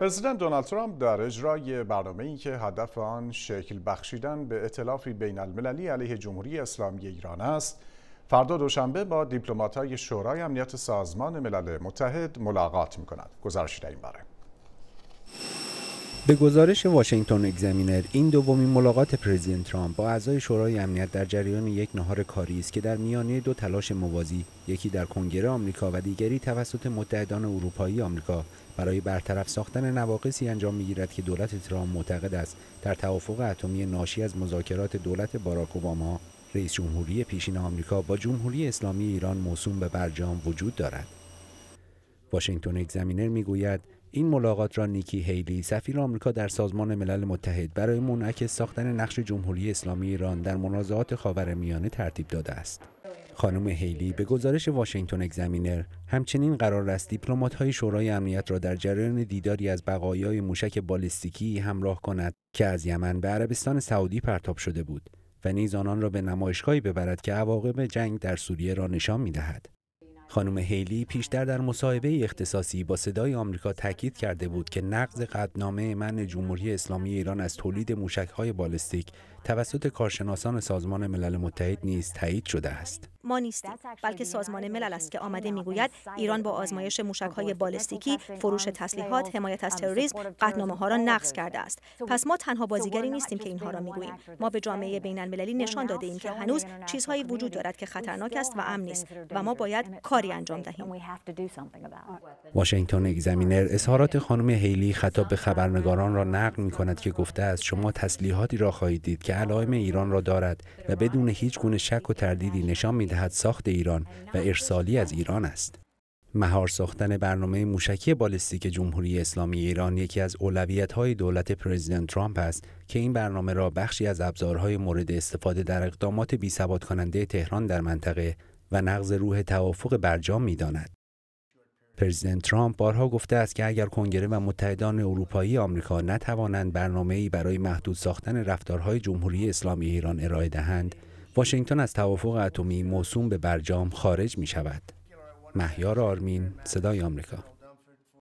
پرزیدنت دونالد ترامپ در اجرای برنامه ای که هدف آن شکل بخشیدن به اطلافی بین المللی علیه جمهوری اسلامی ایران است فردا دوشنبه با دیپلمات‌های شورای امنیت سازمان ملل متحد ملاقات می‌کند گزارش در این باره به گزارش واشنگتن اگزمینر این دومین ملاقات پرزیدنت ترامپ با اعضای شورای امنیت در جریان یک نهار کاری است که در میانه دو تلاش موازی یکی در کنگره آمریکا و دیگری توسط متحدان اروپایی آمریکا برای برطرف ساختن نواقصی انجام میگیرد که دولت ترامپ معتقد است در توافق اتمی ناشی از مذاکرات دولت باراک اوباما رئیس جمهوری پیشین آمریکا با جمهوری اسلامی ایران موسوم به برجام وجود دارد واشنگتن اگزمینر میگوید این ملاقات را نیکی هیلی سفیر آمریکا در سازمان ملل متحد برای منعکس ساختن نقش جمهوری اسلامی ایران در منازعات خاورمیانه ترتیب داده است خانم هیلی به گزارش واشنگتن اگزمینر همچنین قرار است های شورای امنیت را در جریان دیداری از بقایای موشک بالستیکی همراه کند که از یمن به عربستان سعودی پرتاب شده بود و نیز آنان را به نمایشگاهی ببرد که عواقب جنگ در سوریه را نشان میدهد خانم هیلی پیشتر در مصاحبه اختصاصی با صدای آمریکا تاکید کرده بود که نقض قدنامه من جمهوری اسلامی ایران از تولید های بالستیک توسط کارشناسان سازمان ملل متحد نیز تایید شده است. ما نیستیم بلکه سازمان ملل است که آمده میگوید ایران با آزمایش های بالستیکی فروش تسلیحات حمایت از um, تروریسم قطعنامه ها را نقض کرده است پس ما تنها بازیگری نیستیم که اینها را میگوییم ما به جامعه بین المللی نشان داده ایم که هنوز چیزهایی وجود دارد که خطرناک است و امن نیست و ما باید کاری انجام دهیم واشنگتن اگزمینر اظهارات خانم هیلی خطاب به خبرنگاران را نقل می کند که گفته است شما تسلیحاتی را خواهید دید که علائم ایران را دارد و بدون هیچ گونه شک و تردیدی نشان می جهت ساخت ایران و ارسالی از ایران است. مهار ساختن برنامه موشکی بالستیک جمهوری اسلامی ایران یکی از اولویت های دولت پرزیدنت ترامپ است که این برنامه را بخشی از ابزارهای مورد استفاده در اقدامات بی ثبات کننده تهران در منطقه و نقض روح توافق برجام می داند. پرزیدنت ترامپ بارها گفته است که اگر کنگره و متحدان اروپایی آمریکا نتوانند برنامه‌ای برای محدود ساختن رفتارهای جمهوری اسلامی ایران ارائه دهند واشنگتن از توافق اتمی موسوم به برجام خارج می شود. مهیار آرمین صدای آمریکا